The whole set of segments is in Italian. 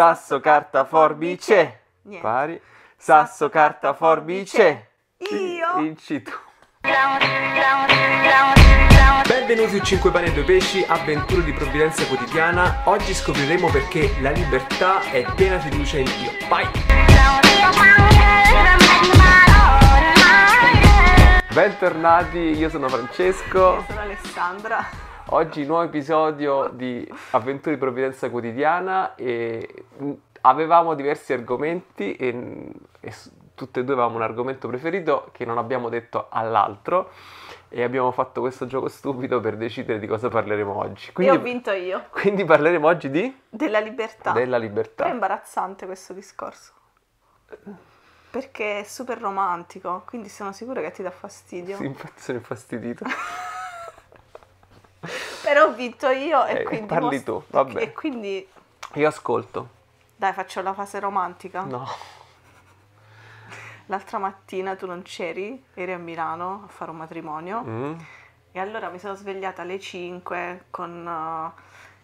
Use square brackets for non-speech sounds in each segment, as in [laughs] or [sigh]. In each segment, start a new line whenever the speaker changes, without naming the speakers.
Sasso, carta, forbice. Niente. Pari. Sasso, carta, forbice. Io. Vinci tu. Benvenuti in 5 pane e 2 pesci, avventure di provvidenza quotidiana. Oggi scopriremo perché la libertà è piena fiducia in Dio. Vai! Bentornati, io sono Francesco. Io
sono Alessandra.
Oggi nuovo episodio di Avventure di Provvidenza Quotidiana e avevamo diversi argomenti e, e tutte e due avevamo un argomento preferito che non abbiamo detto all'altro e abbiamo fatto questo gioco stupido per decidere di cosa parleremo oggi. Quindi, e ho
vinto io.
Quindi parleremo oggi di?
Della libertà. Della libertà. È imbarazzante questo discorso. Perché è super romantico, quindi sono sicura che ti dà fastidio. Sì,
infatti sono infastidito. [laughs]
ho vinto io e eh, quindi... Parli most... tu, vabbè. E quindi...
Io ascolto.
Dai, faccio la fase romantica. No. [laughs] L'altra mattina tu non c'eri, eri a Milano a fare un matrimonio. Mm. E allora mi sono svegliata alle 5 con... Uh,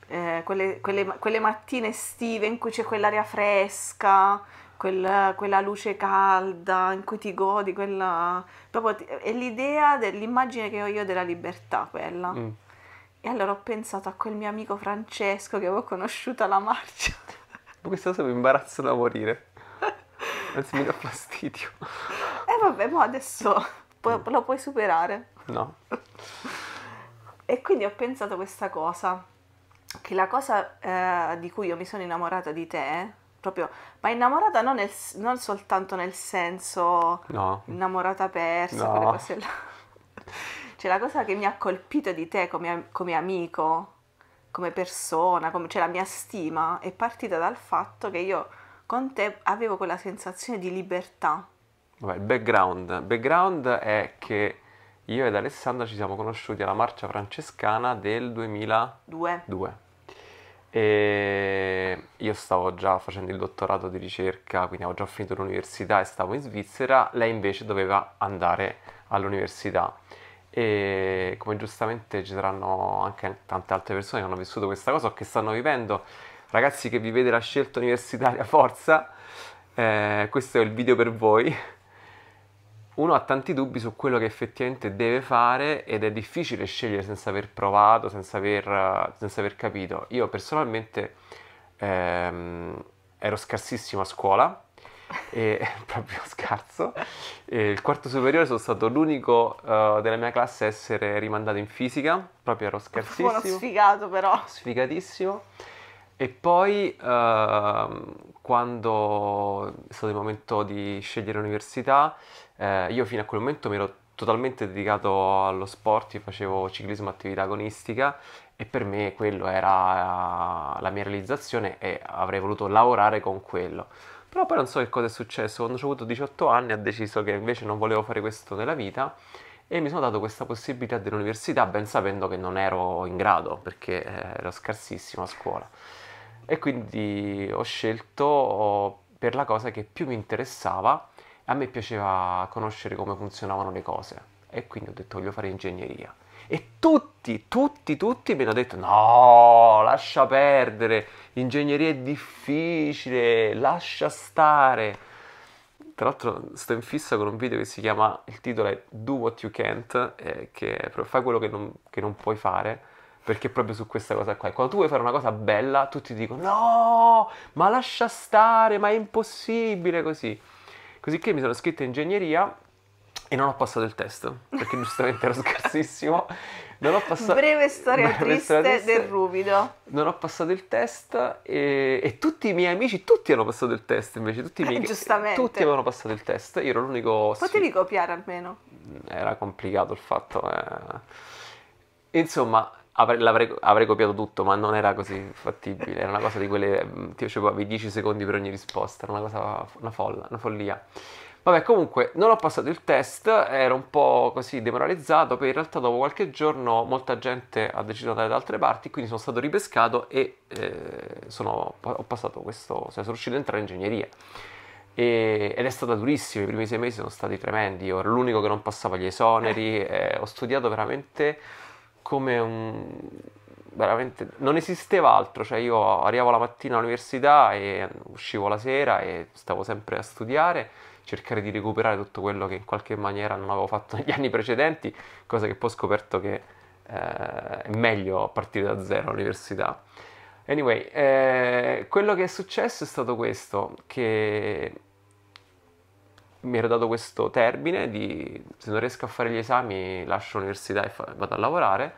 eh, quelle, quelle, quelle, mattine estive in cui c'è quell'aria fresca, quel, quella luce calda, in cui ti godi, quella... Proprio ti, è l'idea dell'immagine che ho io della libertà, quella. Mm. E allora ho pensato a quel mio amico Francesco che avevo conosciuto alla marcia.
[laughs] Questa cosa mi imbarazza da morire. Anzi, mi dà fastidio. E
eh vabbè, ma adesso pu- mm. lo puoi superare. No. E quindi ho pensato questa cosa, che la cosa eh, di cui io mi sono innamorata di te, proprio, ma innamorata non, nel, non soltanto nel senso no. innamorata persa, no. quelle cose là cioè la cosa che mi ha colpito di te come, come amico, come persona, come, cioè la mia stima, è partita dal fatto che io con te avevo quella sensazione di libertà.
Vabbè, il background. background è che io ed Alessandra ci siamo conosciuti alla marcia francescana del 2002. Due. E io stavo già facendo il dottorato di ricerca, quindi avevo già finito l'università e stavo in Svizzera, lei invece doveva andare all'università e come giustamente ci saranno anche tante altre persone che hanno vissuto questa cosa o che stanno vivendo. Ragazzi che vivete la scelta universitaria, forza, eh, questo è il video per voi. Uno ha tanti dubbi su quello che effettivamente deve fare ed è difficile scegliere senza aver provato, senza aver, senza aver capito. Io personalmente ehm, ero scarsissimo a scuola, e [laughs] proprio scarso. E il quarto superiore sono stato l'unico uh, della mia classe a essere rimandato in fisica, proprio ero scarsissimo. Uno
sfigato però.
Sfigatissimo. E poi uh, quando è stato il momento di scegliere l'università, eh, io fino a quel momento mi ero totalmente dedicato allo sport, io facevo ciclismo attività agonistica e per me quello era la mia realizzazione e avrei voluto lavorare con quello. Però poi non so che cosa è successo, quando ho avuto 18 anni ho deciso che invece non volevo fare questo nella vita e mi sono dato questa possibilità dell'università ben sapendo che non ero in grado perché eh, ero scarsissimo a scuola e quindi ho scelto per la cosa che più mi interessava a me piaceva conoscere come funzionavano le cose e quindi ho detto voglio fare ingegneria e tutti, tutti, tutti mi hanno detto no, lascia perdere, ingegneria è difficile, lascia stare. Tra l'altro sto in fissa con un video che si chiama, il titolo è Do What You Can't, eh, che fa quello che non, che non puoi fare perché proprio su questa cosa qua. Quando tu vuoi fare una cosa bella, tutti dicono no, ma lascia stare, ma è impossibile così. Così che mi sono scritto in ingegneria e non ho passato il test perché giustamente ero scarsissimo. Non ho passato... Breve storia Breve triste, triste del
ruvido.
Non ho passato il test e... e... tutti i miei amici, tutti hanno passato il test invece, tutti i miei... Eh, [laughs] giustamente. Tutti avevano passato il test, io ero l'unico... Potevi
copiare almeno.
Mm, era complicato il fatto. Eh. Insomma, Avrei, avrei, copiato tutto, ma non era così fattibile. Era una cosa di quelle. Mm, ti facevo 10 secondi per ogni risposta. Era una cosa. Una folla, una follia. Vabbè, comunque non ho passato il test, ero un po' così demoralizzato, poi in realtà dopo qualche giorno molta gente ha deciso di andare da altre parti, quindi sono stato ripescato e eh, sono, ho passato questo, cioè sono riuscito ad entrare in ingegneria. E, ed è stata durissima, i primi sei mesi sono stati tremendi, io ero l'unico che non passava gli esoneri, eh. eh, ho studiato veramente come un... veramente... non esisteva altro, cioè io arrivavo la mattina all'università e uscivo la sera e stavo sempre a studiare cercare di recuperare tutto quello che in qualche maniera non avevo fatto [laughs] negli anni precedenti, cosa che poi ho scoperto che eh, è meglio partire da zero all'università. Anyway, eh, quello che è successo è stato questo, che mi ero dato questo termine di se non riesco a fare gli esami lascio l'università e fa- vado a lavorare.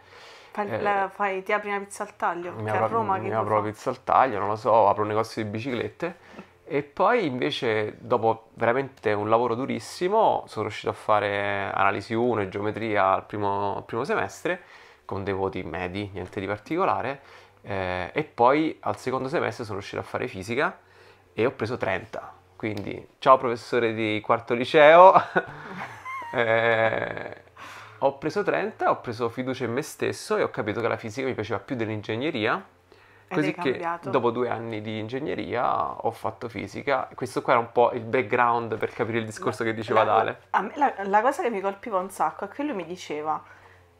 Fai, eh,
fai, ti apri una pizza al taglio? Mi apro, a Roma mi che apro
la pizza al taglio, non lo so, apro un negozio di biciclette [laughs] E poi invece, dopo veramente un lavoro durissimo, sono riuscito a fare analisi 1 e geometria al primo, al primo semestre, con dei voti medi, niente di particolare, eh, e poi al secondo semestre sono riuscito a fare fisica e ho preso 30. Quindi, ciao professore di quarto liceo, [laughs] eh, ho preso 30, ho preso fiducia in me stesso e ho capito che la fisica mi piaceva più dell'ingegneria Così che dopo due anni di ingegneria ho fatto fisica. Questo qua era un po' il background per capire il discorso la, che diceva la, Dale.
Me, la, la, cosa che mi colpiva un sacco è che lui mi diceva,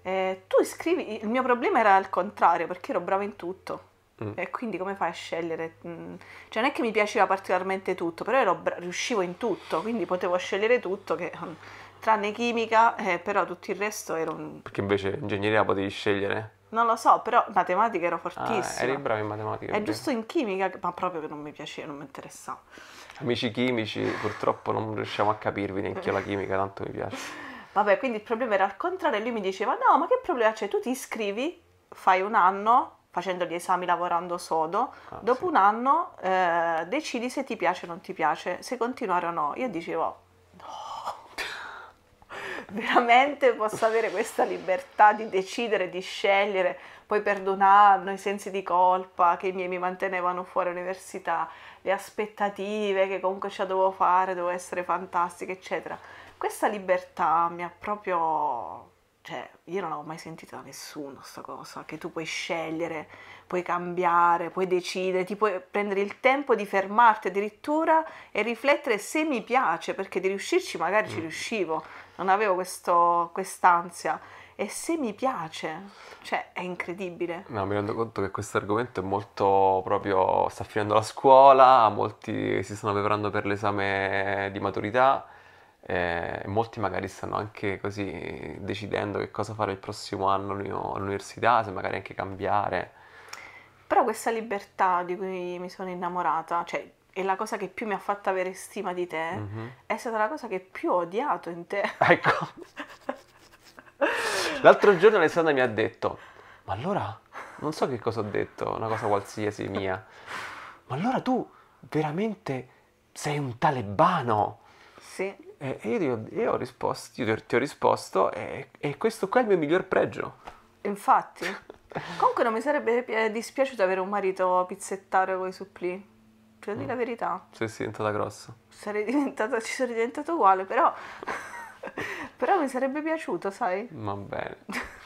eh, tu scrivi, il mio problema era al contrario perché ero bravo in tutto. Mm. E quindi come fai a scegliere? Mm. Cioè non è che mi piaceva particolarmente tutto, però bra- riuscivo in tutto, quindi potevo scegliere tutto che mm, tranne chimica, eh, però tutto il resto era un...
Perché invece ingegneria potevi scegliere?
Non lo so, però in matematica ero ah, fortissima. Ah, eri
bravo in matematica. È giusto
in chimica, ma proprio che non mi piaceva, non mi interessava.
Amici chimici, purtroppo non riusciamo a capirvi neanche io la chimica, tanto mi piace. [laughs]
Vabbè, quindi il problema era al contrario, lui mi diceva no, ma che problema c'è? Tu ti iscrivi, fai un anno facendo gli esami lavorando sodo, ah, dopo sì. un anno eh, decidi se ti piace o non ti piace, se continuare o no. Io dicevo veramente possa avere questa libertà di decidere, di scegliere, poi perdonarlo, i sensi di colpa che i miei mi mantenevano fuori università, le aspettative che comunque ce la dovevo fare, dovevo essere fantastica, eccetera. Questa libertà mi ha proprio cioè, io non l'avevo mai sentita da nessuno sta cosa, che tu puoi scegliere, puoi cambiare, puoi decidere, ti puoi prendere il tempo di fermarti addirittura e riflettere se mi piace, perché di riuscirci magari ci mm. riuscivo, non avevo questo, quest'ansia. E se mi piace, cioè è incredibile.
No, mi rendo conto che questo argomento è molto proprio. sta finendo la scuola, molti si stanno preparando per l'esame di maturità eh, molti magari stanno anche così decidendo che cosa fare il prossimo anno all'università, se magari anche cambiare.
Però questa libertà di cui mi sono innamorata, cioè e la cosa che più mi ha fatto avere stima di te, mm-hmm. è stata la cosa che più ho odiato in te. [laughs]
Ecco. L'altro giorno Alessandra mi ha detto, ma allora, non so che cosa ho detto, una cosa qualsiasi mia, ma allora tu veramente sei un talebano. Sì. E io, io, ho risposto, io ti ho risposto e, e questo qua è il mio miglior pregio.
Infatti. [laughs] Comunque non mi sarebbe dispiaciuto avere un marito pizzettaro con i supplì. Cioè, mm. di la verità.
Sì, sì, diventata grossa.
Sarei diventata, ci sarei diventata uguale, però... [laughs] però mi sarebbe piaciuto, sai?
Va bene. [laughs]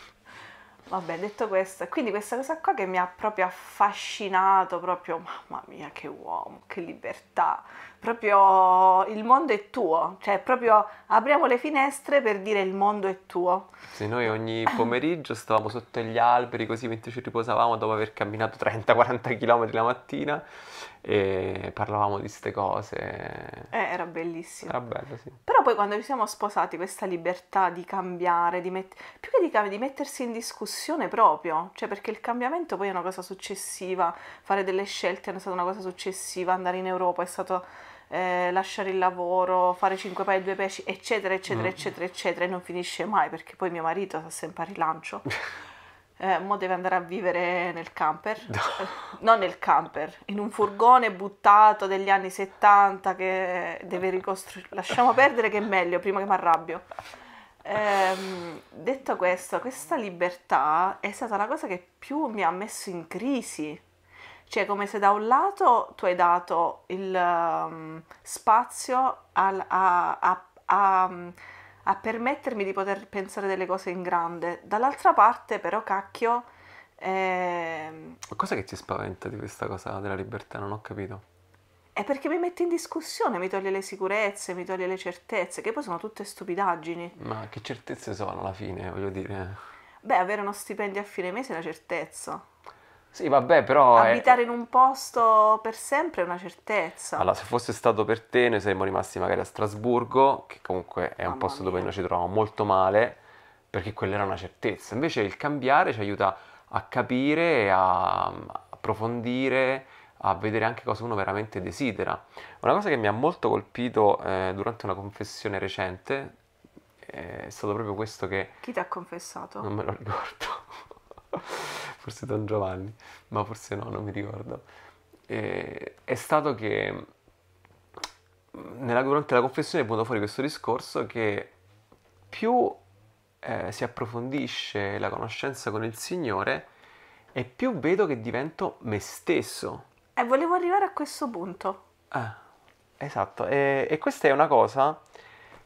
Vabbè, detto questo, quindi questa cosa qua che mi ha proprio affascinato, proprio mamma mia che uomo, che libertà, proprio il mondo è tuo, cioè proprio apriamo le finestre per dire il mondo è tuo.
Se noi ogni pomeriggio stavamo sotto gli alberi così mentre ci riposavamo dopo aver camminato 30-40 km la mattina, e parlavamo di queste cose. Eh,
era bellissimo. Era bello, sì. Però poi quando ci siamo sposati questa libertà di cambiare, di met- più che di, cam- di mettersi in discussione proprio, cioè perché il cambiamento poi è una cosa successiva, fare delle scelte è stata una cosa successiva, andare in Europa è stato... Eh, lasciare il lavoro, fare cinque pai e due pesci, eccetera, eccetera, mm. eccetera, eccetera, e non finisce mai perché poi mio marito sta sempre a rilancio. [laughs] eh, mo deve andare a vivere nel camper, eh, non nel camper, in un furgone buttato degli anni 70 che deve ricostruire, lasciamo perdere che è meglio prima che mi arrabbio. Eh, detto questo, questa libertà è stata la cosa che più mi ha messo in crisi. Cioè, come se da un lato tu hai dato il um, spazio al, a, a, a, a permettermi di poter pensare delle cose in grande. Dall'altra parte però cacchio... Eh...
Cosa che ti spaventa di questa cosa della libertà? Non ho capito.
È perché mi mette in discussione, mi toglie le sicurezze, mi toglie le certezze, che poi sono tutte stupidaggini.
Ma che certezze sono alla fine, voglio dire?
Beh, avere uno stipendio a fine mese è una certezza.
Sì, vabbè, però... Abitare
è... in un posto per sempre è una certezza. Allora,
se fosse stato per te, noi saremmo rimasti magari a Strasburgo, che comunque è Mamma un posto mia. dove noi ci troviamo molto male, perché quella era una certezza. Invece il cambiare ci aiuta a capire, a approfondire, a vedere anche cosa uno veramente desidera. Una cosa che mi ha molto colpito eh, durante una confessione recente eh, è stato proprio questo che...
Chi ti ha confessato? Non me lo
ricordo. [laughs] forse Don Giovanni, ma forse no, non mi ricordo. E, è stato che mm, nella, durante la confessione è venuto fuori questo discorso che più eh, si approfondisce la conoscenza con il Signore e più vedo che divento me stesso.
E eh, volevo arrivare a questo punto.
Ah, esatto, e, e questa è una cosa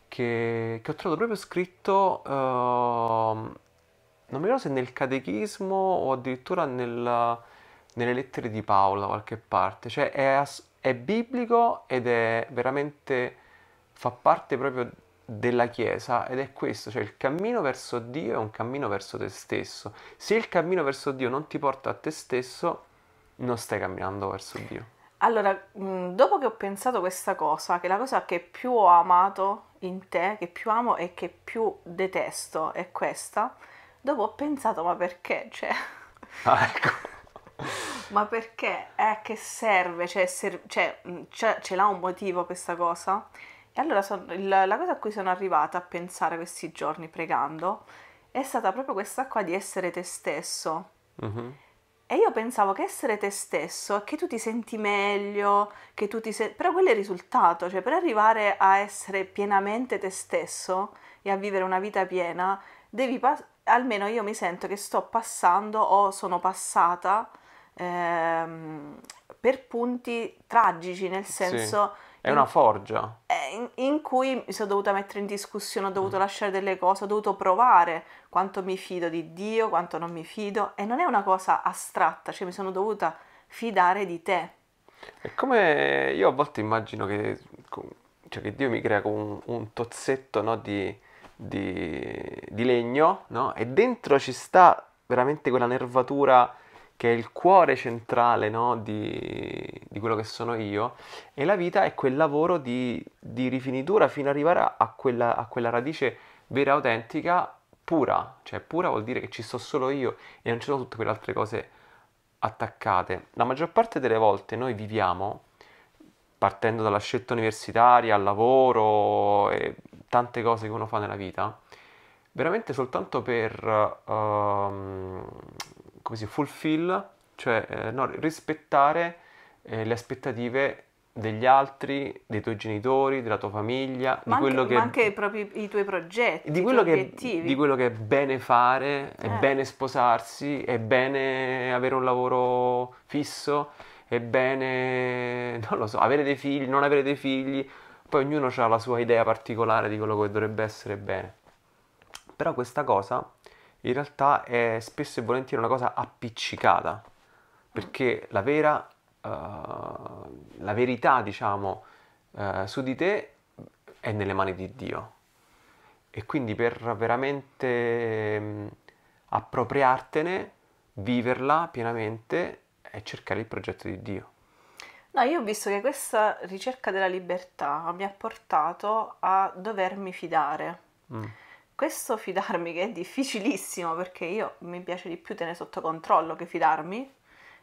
che, che ho trovato proprio scritto... Uh, non mi ricordo se nel catechismo o addirittura nella, nelle lettere di Paolo da qualche parte, cioè è, è biblico ed è veramente, fa parte proprio della Chiesa ed è questo, cioè il cammino verso Dio è un cammino verso te stesso. Se il cammino verso Dio non ti porta a te stesso, non stai camminando verso Dio.
Allora, dopo che ho pensato questa cosa, che la cosa che più ho amato in te, che più amo e che più detesto è questa, Dopo ho pensato, ma perché? Cioè... Ah, ecco. [laughs] ma perché? Eh, che serve? Cioè, ser- cioè ce-, ce l'ha un motivo questa cosa? E allora son- la-, la cosa a cui sono arrivata a pensare questi giorni pregando è stata proprio questa qua di essere te stesso. Mm-hmm. E io pensavo che essere te stesso, che tu ti senti meglio, che tu ti senti... però quello è il risultato, cioè per arrivare a essere pienamente te stesso e a vivere una vita piena, devi pas- almeno io mi sento che sto passando o sono passata ehm, per punti tragici, nel senso... Sì.
È una forgia.
Eh, in, in, cui mi sono dovuta mettere in discussione, ho dovuto mm. lasciare delle cose, ho dovuto provare quanto mi fido di Dio, quanto non mi fido. E non è una cosa astratta, cioè mi sono dovuta fidare di te.
È come io a volte immagino che, cioè che Dio mi crea un, un tozzetto no, di, di, di legno, no? E dentro ci sta veramente quella nervatura che è il cuore centrale no? di, di, quello che sono io e la vita è quel lavoro di, di rifinitura fino ad arrivare a quella, a quella, radice vera, autentica, pura, cioè pura vuol dire che ci sto solo io e non ci sono tutte quelle altre cose attaccate. La maggior parte delle volte noi viviamo partendo dalla scelta universitaria al lavoro e tante cose che uno fa nella vita, veramente soltanto per, uh, come si fulfill, cioè eh, no, rispettare eh, le aspettative degli altri, dei tuoi genitori, della tua famiglia, ma di quello anche, che... Ma
anche proprio i tuoi progetti, di quello, che, di
quello che è bene fare, eh. è bene sposarsi, è bene avere un lavoro fisso, è bene, non lo so, avere dei figli, non avere dei figli, poi ognuno ha la sua idea particolare di quello che dovrebbe essere bene. Però questa cosa in realtà è spesso e volentieri una cosa appiccicata, perché la vera, uh, la verità, diciamo, uh, su di te è nelle mani di Dio. E quindi per veramente mh, mm, appropriartene, viverla pienamente, è cercare il progetto di Dio.
No, io ho visto che questa ricerca della libertà mi ha portato a dovermi fidare. Mm. Questo fidarmi che è difficilissimo perché io mi piace di più tenere sotto controllo che fidarmi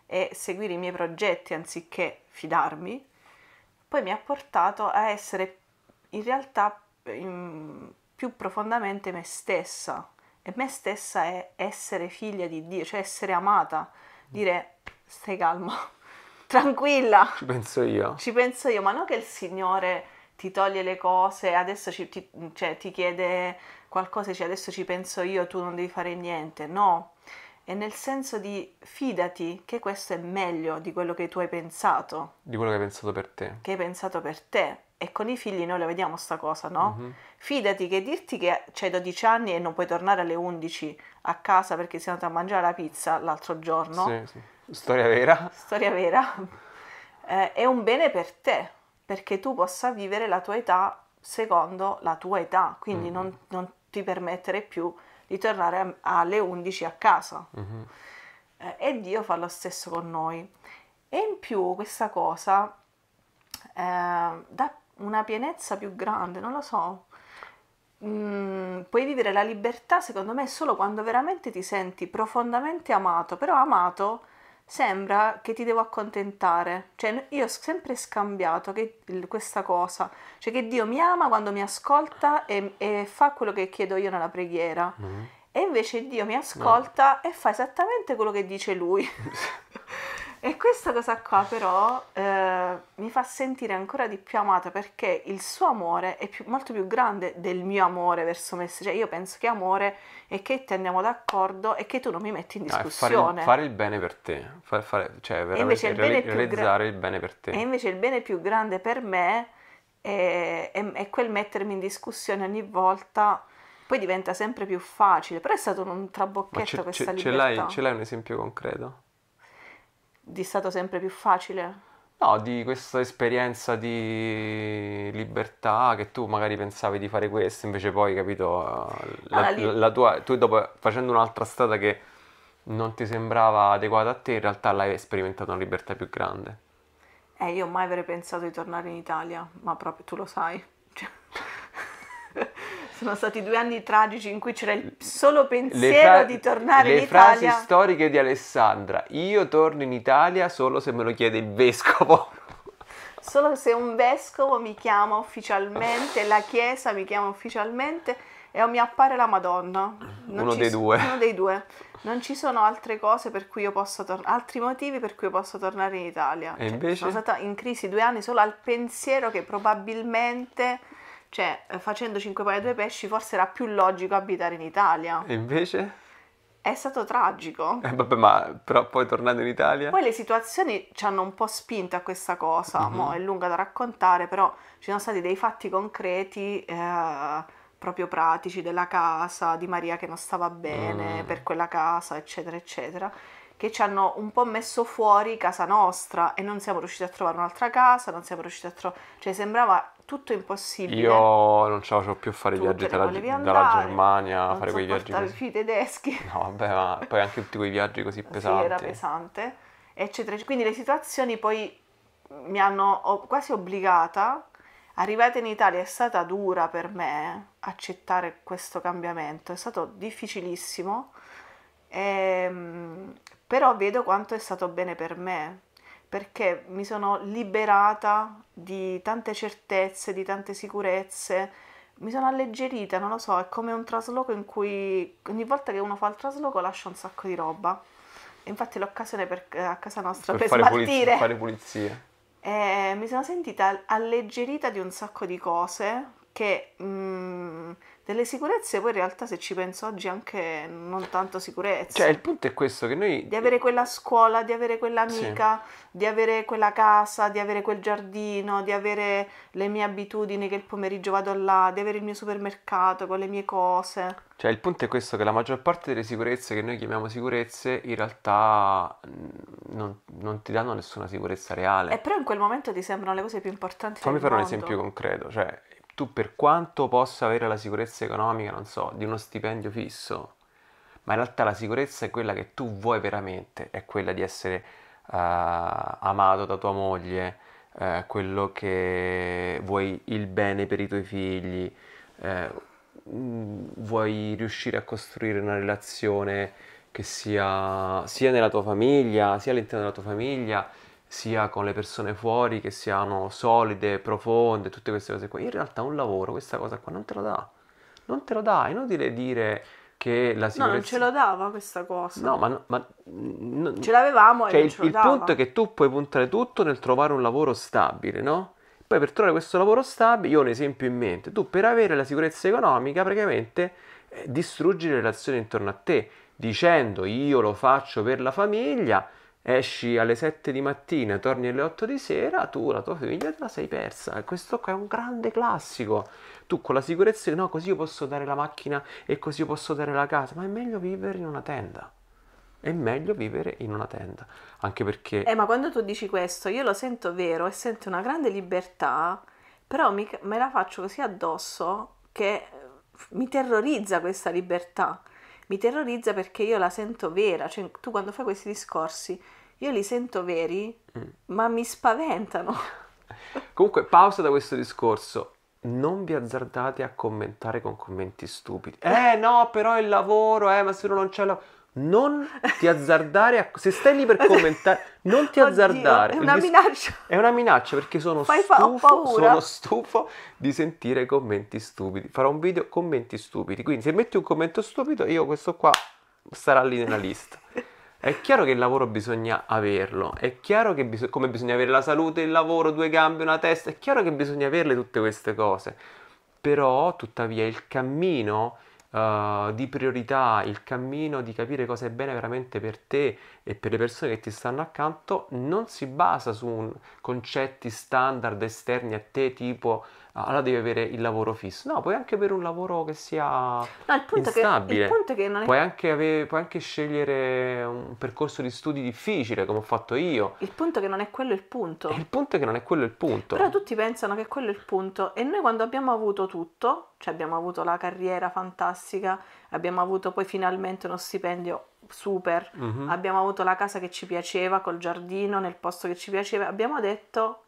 e seguire i miei progetti anziché fidarmi, poi mi ha portato a essere in realtà in, più profondamente me stessa e me stessa è essere figlia di Dio, cioè essere amata, mm. dire stai calma tranquilla.
Ci penso io. Ci
penso io, ma non che il Signore ti toglie le cose, adesso ci, ti, cioè, ti, chiede qualcosa, dice cioè, adesso ci penso io, tu non devi fare niente. No, è nel senso di fidati che questo è meglio di quello che tu hai pensato.
Di quello che hai pensato per te. Che
hai pensato per te. E con i figli noi la vediamo sta cosa, no? Mm-hmm. Fidati che dirti che c'hai 12 anni e non puoi tornare alle 11 a casa perché sei andato a mangiare la pizza l'altro giorno. Sì, sì
Storia vera.
Storia vera. Eh, è un bene per te, perché tu possa vivere la tua età secondo la tua età, quindi mm-hmm. non, non, ti permettere più di tornare a, alle 11 a casa. Mm-hmm. Eh, e Dio fa lo stesso con noi. E in più questa cosa eh, dà una pienezza più grande, non lo so. Mm, puoi vivere la libertà, secondo me, solo quando veramente ti senti profondamente amato, però amato sembra che ti devo accontentare. Cioè, io ho sempre scambiato che, questa cosa, cioè che Dio mi ama quando mi ascolta e, e fa quello che chiedo io nella preghiera. Mm-hmm. E invece Dio mi ascolta no. e fa esattamente quello che dice lui. [laughs] E questa cosa qua però eh, mi fa sentire ancora di più amata perché il suo amore è più, molto più grande del mio amore verso me. Cioè io penso che amore è che ti andiamo d'accordo e che tu non mi metti in discussione. No, fare, il, fare,
il, bene per te, far, fare, cioè veramente il reali- realizzare il bene per te. E
invece il bene più grande per me è, è, è quel mettermi in discussione ogni volta poi diventa sempre più facile, però è stato un trabocchetto questa libertà. Ce l'hai, ce
l'hai un esempio concreto?
Di stato sempre più facile?
No, di questa esperienza di libertà che tu magari pensavi di fare questo, invece poi, capito, la, ah, la, la tua, tu dopo facendo un'altra strada che non ti sembrava adeguata a te, in realtà l'hai sperimentata una libertà più grande.
Eh, io mai avrei pensato di tornare in Italia, ma proprio tu lo sai. [laughs] Cioè, sono stati due anni tragici in cui c'era il solo pensiero fra- di tornare in Italia. Le frasi
storiche di Alessandra. Io torno in Italia solo se me lo chiede il vescovo.
Solo se un vescovo mi chiama ufficialmente, la chiesa mi chiama ufficialmente e o mi appare la Madonna. Non uno dei so- due. Uno dei due. Non ci sono altre cose per cui io possa tornare, altri motivi per cui io possa tornare in Italia. E cioè, invece? Sono stata in crisi due anni solo al pensiero che probabilmente cioè, eh, facendo 5 pane e 2 pesci, forse era più logico abitare in Italia.
E invece?
È stato tragico. Eh,
vabbè, ma però poi tornando in Italia. Poi le
situazioni ci hanno un po' spinto a questa cosa. Mm-hmm. Mo è lunga da raccontare, però ci sono stati dei fatti concreti. Eh, proprio pratici della casa, di Maria che non stava bene mm. per quella casa, eccetera, eccetera, che ci hanno un po' messo fuori casa nostra e non siamo riusciti a trovare un'altra casa, non siamo riusciti a trovare... cioè sembrava tutto impossibile. Io
non ce la faccio più a fare i viaggi tra, andare, dalla Germania, a fare quei viaggi così.
i tedeschi. [laughs]
No, vabbè, ma poi anche tutti quei viaggi così pesanti. Sì, era
pesante, eccetera. Quindi le situazioni poi mm, mi hanno quasi obbligata, arrivata in Italia è stata dura per me accettare questo cambiamento, è stato difficilissimo, ehm, però vedo quanto è stato bene per me perché mi sono liberata di tante certezze, di tante sicurezze, mi sono alleggerita, non lo so, è come un trasloco in cui ogni volta che uno fa il trasloco lascia un sacco di roba. E infatti l'occasione per, eh, a casa nostra per, per fare pulizia, fare
pulizia.
Eh, mi sono sentita alleggerita di un sacco di cose che mh, mm, delle sicurezze, poi in realtà se ci penso oggi anche non tanto sicurezze. Cioè il
punto è questo che noi...
Di avere quella scuola, di avere quell'amica, sì. di avere quella casa, di avere quel giardino, di avere le mie abitudini che il pomeriggio vado là, di avere il mio supermercato con le mie cose.
Cioè il punto è questo che la maggior parte delle sicurezze che noi chiamiamo sicurezze in realtà non, non ti danno nessuna sicurezza reale. E eh,
però in quel momento ti sembrano le cose più importanti. Fammi fare mondo. un esempio
concreto, cioè tu per quanto possa avere la sicurezza economica, non so, di uno stipendio fisso, ma in realtà la sicurezza è quella che tu vuoi veramente, è quella di essere uh, amato da tua moglie, uh, quello che vuoi il bene per i tuoi figli, uh, vuoi riuscire a costruire una relazione che sia, sia nella tua famiglia, sia all'interno della tua famiglia, sia con le persone fuori che siano solide, profonde, tutte queste cose qua. In realtà un lavoro questa cosa qua non te la dà. Non te la dà, è inutile dire che la sicurezza... No, non ce la
dava questa cosa. No,
ma... ma non... Ce l'avevamo cioè, e il, il punto è che tu puoi puntare tutto nel trovare un lavoro stabile, no? Poi per trovare questo lavoro stabile, io ho un esempio in mente, tu per avere la sicurezza economica praticamente eh, distruggi le relazioni intorno a te, dicendo io lo faccio per la famiglia, esci alle 7 di mattina, torni alle 8 di sera, tu la tua famiglia te la sei persa. questo qua è un grande classico. Tu con la sicurezza che no, così io posso dare la macchina e così io posso dare la casa, ma è meglio vivere in una tenda. È meglio vivere in una tenda, anche perché... Eh,
ma quando tu dici questo, io lo sento vero e sento una grande libertà, però mi, me la faccio così addosso che eh, mi terrorizza questa libertà mi terrorizza perché io la sento vera, cioè tu quando fai questi discorsi io li sento veri, mm. ma mi spaventano.
[laughs] Comunque, pausa da questo discorso. Non vi azzardate a commentare con commenti stupidi. Eh no, però il lavoro, eh, ma se uno non c'è lavoro non ti azzardare a, se stai lì per [laughs] commentare non ti Oddio, azzardare è una minaccia è una minaccia perché sono Fai stufo sono stufo di sentire commenti stupidi farò un video commenti stupidi quindi se metti un commento stupido io questo qua sarà lì nella lista è chiaro che il lavoro bisogna averlo è chiaro che bis- come bisogna avere la salute il lavoro due gambe una testa è chiaro che bisogna averle tutte queste cose però tuttavia il cammino eh, di priorità, il cammino di capire cosa è bene veramente per te e per le persone che ti stanno accanto non si basa su un, concetti standard esterni a te tipo Ah, allora devi avere il lavoro fisso. No, puoi anche avere un lavoro che sia no, il punto instabile. Che, il punto che non è... puoi, anche avere, puoi anche scegliere un percorso di studi difficile, come ho fatto io.
Il punto è che non è quello il punto. Il
punto è che non è quello il punto. Però tutti
pensano che quello è il punto. E noi quando abbiamo avuto tutto, cioè abbiamo avuto la carriera fantastica, abbiamo avuto poi finalmente uno stipendio super, mm-hmm. abbiamo avuto la casa che ci piaceva, col giardino, nel posto che ci piaceva, abbiamo detto...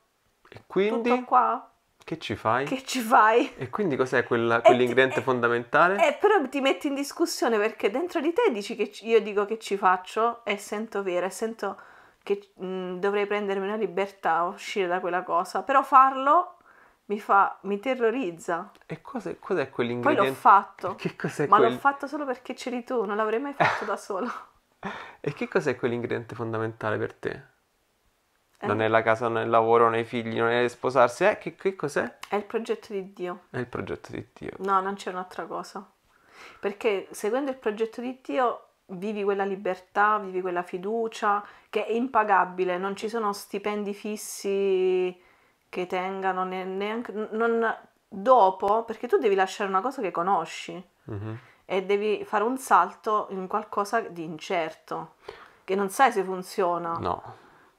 E quindi... Tutto qua? Che ci fai? Che
ci fai?
E quindi cos'è quella, quell'ingrediente ti, fondamentale?
Eh, però ti metti in discussione perché dentro di te dici che io dico che ci faccio e sento vero, e sento che mh, mm, dovrei prendermi una libertà, uscire da quella cosa, però farlo mi fa, mi terrorizza.
E cos'è, cos'è quell'ingrediente? Poi l'ho
fatto. Che cos'è Ma quel... l'ho fatto solo perché c'eri tu, non l'avrei mai fatto da [laughs] solo.
E che cos'è quell'ingrediente fondamentale per te? Eh. Non è la casa, non è il lavoro, non è i figli, non è sposarsi. Eh, che, che cos'è?
È il progetto di Dio.
È il progetto di Dio.
No, non c'è un'altra cosa. Perché seguendo il progetto di Dio vivi quella libertà, vivi quella fiducia che è impagabile, non ci sono stipendi fissi che tengano neanche non, dopo, perché tu devi lasciare una cosa che conosci mm-hmm. e devi fare un salto in qualcosa di incerto che non sai se funziona. No.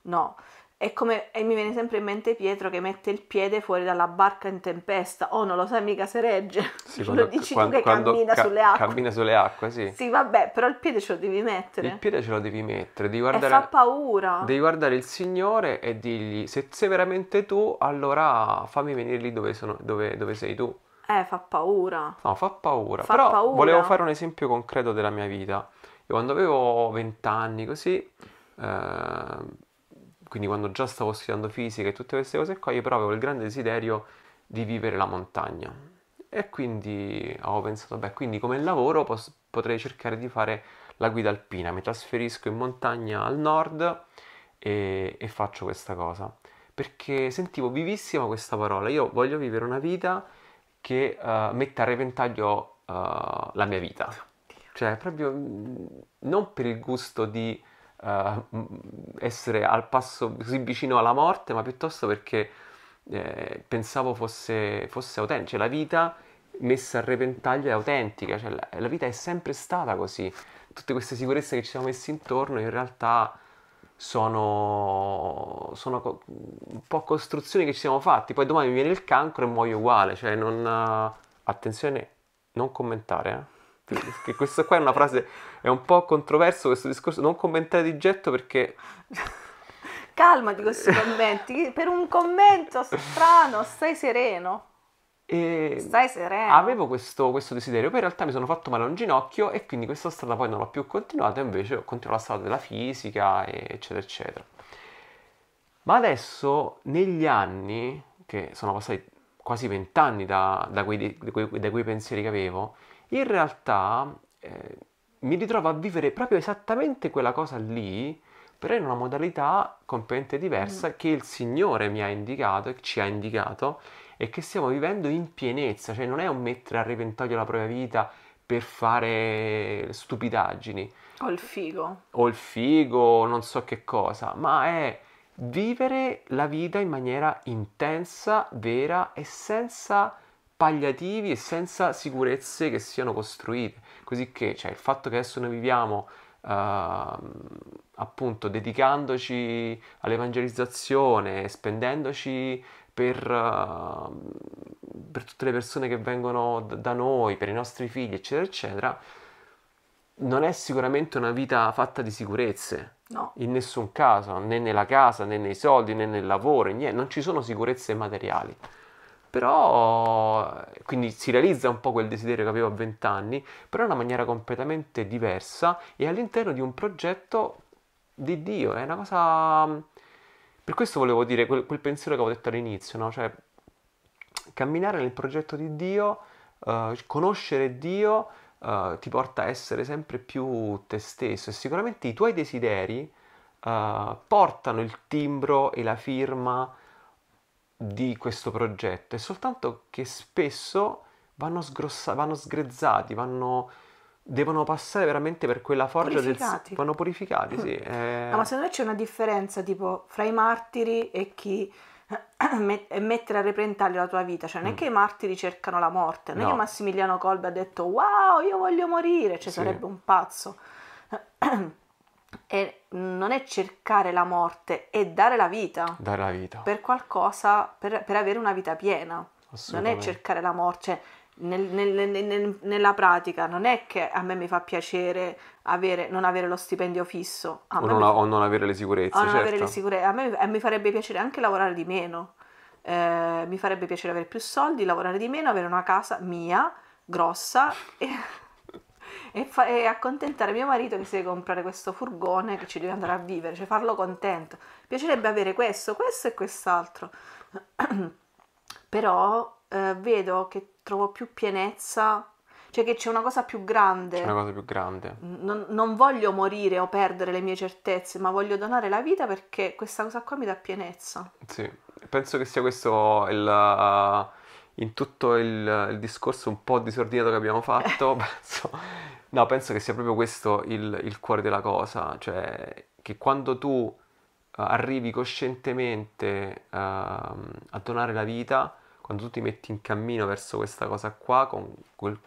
No. È come, e mi viene sempre in mente Pietro che mette il piede fuori dalla barca in tempesta. Oh, non lo sai mica se regge. Sì, [laughs] lo dici quando, tu che cammina ca- sulle acque.
Cammina sulle acque, sì.
Sì, vabbè, però il piede ce lo devi mettere. Il
piede ce lo devi mettere. Devi guardare, e fa
paura.
Devi guardare il Signore e dirgli, se sei veramente tu, allora fammi venire lì dove, sono, dove, dove sei tu.
Eh, fa paura.
No, fa paura. Fa però paura. volevo fare un esempio concreto della mia vita. Io quando avevo 20 anni così... Eh, quindi quando già stavo studiando fisica e tutte queste cose qua, io però avevo il grande desiderio di vivere la montagna. E quindi ho pensato, beh, quindi come lavoro pos- potrei cercare di fare la guida alpina, mi trasferisco in montagna al nord e, e faccio questa cosa. Perché sentivo vivissima questa parola, io voglio vivere una vita che uh, metta a repentaglio uh, la mia vita. Cioè, proprio mm, non per il gusto di uh, essere al passo così vicino alla morte, ma piuttosto perché eh, pensavo fosse, fosse autentica, cioè la vita messa a repentaglio è autentica, cioè la, la, vita è sempre stata così, tutte queste sicurezze che ci siamo messi intorno in realtà sono, sono co- un po' costruzioni che ci siamo fatti, poi domani mi viene il cancro e muoio uguale, cioè non... Eh, attenzione, non commentare, eh? che questa qua è una frase è un po' controverso questo discorso. Non commentare di getto perché.
[laughs] Calmati questi commenti. Per un commento strano, stai sereno.
E Stai sereno. Avevo questo, questo, desiderio, poi in realtà mi sono fatto male a un ginocchio e quindi questa strada poi non l'ho più continuata, invece ho continuato la strada della fisica, eccetera, eccetera. Ma adesso, negli anni, che sono passati quasi vent'anni da, da, quei, da quei pensieri che avevo, in realtà eh, mi ritrovo a vivere proprio esattamente quella cosa lì, però in una modalità completamente diversa mm. che il Signore mi ha indicato e ci ha indicato e che stiamo vivendo in pienezza, cioè non è un mettere a repentaglio la propria vita per fare stupidaggini.
O il figo.
O il figo, non so che cosa, ma è vivere la vita in maniera intensa, vera e senza pagliativi e senza sicurezze che siano costruite. Così che cioè, il fatto che adesso noi viviamo Uh, appunto dedicandoci all'evangelizzazione, spendendoci per, uh, per, tutte le persone che vengono d- da noi, per i nostri figli, eccetera, eccetera, non è sicuramente una vita fatta di sicurezze. No. In nessun caso, né nella casa, né nei soldi, né nel lavoro, niente, non ci sono sicurezze materiali. Però, quindi si realizza un po' quel desiderio che avevo a 20 anni, però in una maniera completamente diversa e all'interno di un progetto di Dio. È una cosa... Mm, per questo volevo dire quel, quel pensiero che avevo detto all'inizio, no? Cioè, camminare nel progetto di Dio, eh, conoscere Dio eh, ti porta a essere sempre più te stesso e sicuramente i tuoi desideri eh, portano il timbro e la firma di questo progetto, è soltanto che spesso vanno, sgrossa- vanno sgrezzati, vanno devono passare veramente per quella forgia purificati. del vanno purificati, sì. Mm. Eh... No, ma secondo
me c'è una differenza tipo fra i martiri e chi [clears throat] met- mettere a repentaglio la tua vita, cioè non è mm. che i martiri cercano la morte, non no. è che Massimiliano Colbe ha detto "Wow, io voglio morire", cioè sì. sarebbe un pazzo. [clears throat] è, non è cercare la morte, è dare la vita.
Dare la vita.
Per qualcosa, per, per avere una vita piena. Non è cercare la morte. Cioè, nel, nel, nel, nella pratica non è che a me mi fa piacere avere, non avere lo stipendio fisso o non, fa... o,
non, avere le sicurezze. Certo. Avere le certo.
sicure... a me mi farebbe piacere anche lavorare di meno. Eh, mi farebbe piacere avere più soldi, lavorare di meno, avere una casa mia, grossa. E e, fa- e, accontentare mio marito che si deve comprare questo furgone che ci deve andare a vivere, cioè farlo contento. Piacerebbe avere questo, questo e quest'altro. [clears throat] Però eh, vedo che trovo più pienezza, cioè che c'è una cosa più grande. C'è una cosa
più grande.
Non, non voglio morire o perdere le mie certezze, ma voglio donare la vita perché questa cosa qua mi dà pienezza.
Sì, penso che sia questo il... Uh in tutto il, il, discorso un po' disordinato che abbiamo fatto, [laughs] penso No, penso che sia proprio questo il, il cuore della cosa, cioè che quando tu eh, arrivi coscientemente uh, a donare la vita, quando tu ti metti in cammino verso questa cosa qua, quel...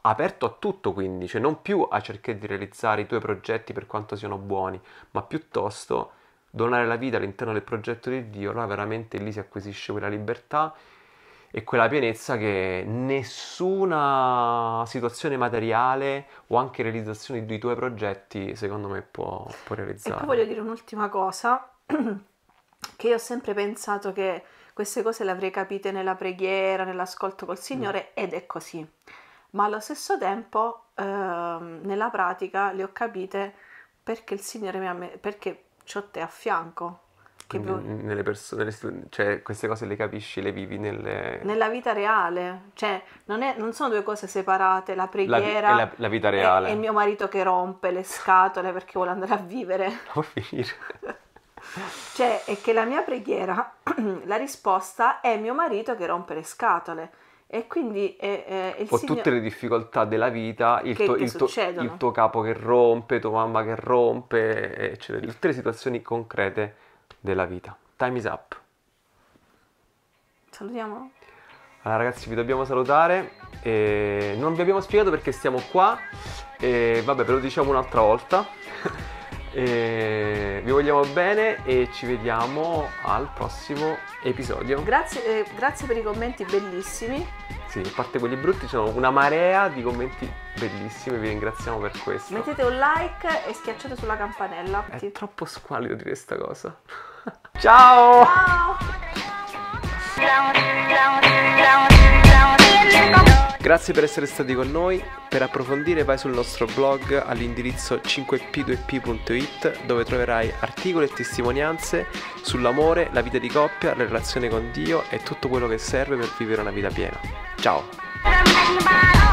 aperto a tutto quindi, cioè non più a cercare di realizzare i tuoi progetti per quanto siano buoni, ma piuttosto donare la vita all'interno del progetto di Dio, allora veramente lì si acquisisce quella libertà e quella pienezza che nessuna situazione materiale o anche realizzazione dei tuoi progetti secondo me può, può realizzare. E poi
voglio dire un'ultima cosa, [clears throat] che io ho sempre pensato che queste cose le avrei capite nella preghiera, nell'ascolto col mm. Signore mm. ed è così, ma allo stesso tempo eh, nella pratica le ho capite perché il Signore mi ha... Me- perché ho te a fianco,
che blu... nelle persone, cioè queste cose le capisci, le vivi nelle...
nella vita reale, cioè non, è, non sono due cose separate, la preghiera la, vi- la,
la vita reale. E, il mio
marito che rompe le scatole perché vuole andare a vivere.
[laughs] Può finire. [laughs]
cioè è che la mia preghiera, [clears throat] la risposta è mio marito che rompe le scatole. E quindi è, è il Con signor... tutte le
difficoltà della vita, il, che, tuo, che il, tuo, il tuo capo che rompe, tua mamma che rompe, eccetera, tutte le situazioni concrete della vita. Time is up.
Salutiamo?
Allora ragazzi vi dobbiamo salutare e non vi abbiamo spiegato perché stiamo qua e vabbè ve lo diciamo un'altra volta. [laughs] E vi vogliamo bene e ci vediamo al prossimo episodio. Grazie,
eh, grazie per i commenti bellissimi.
Sì, a parte quelli brutti, ci sono una marea di commenti bellissimi, vi ringraziamo per questo. Mettete
un like e schiacciate sulla campanella.
È sì. troppo squallido dire questa cosa. [laughs] Ciao!
Ciao!
Grazie per essere stati con noi, per approfondire vai sul nostro blog all'indirizzo 5p2p.it dove troverai articoli e testimonianze sull'amore, la vita di coppia, la relazione con Dio e tutto quello che serve per vivere una vita piena. Ciao!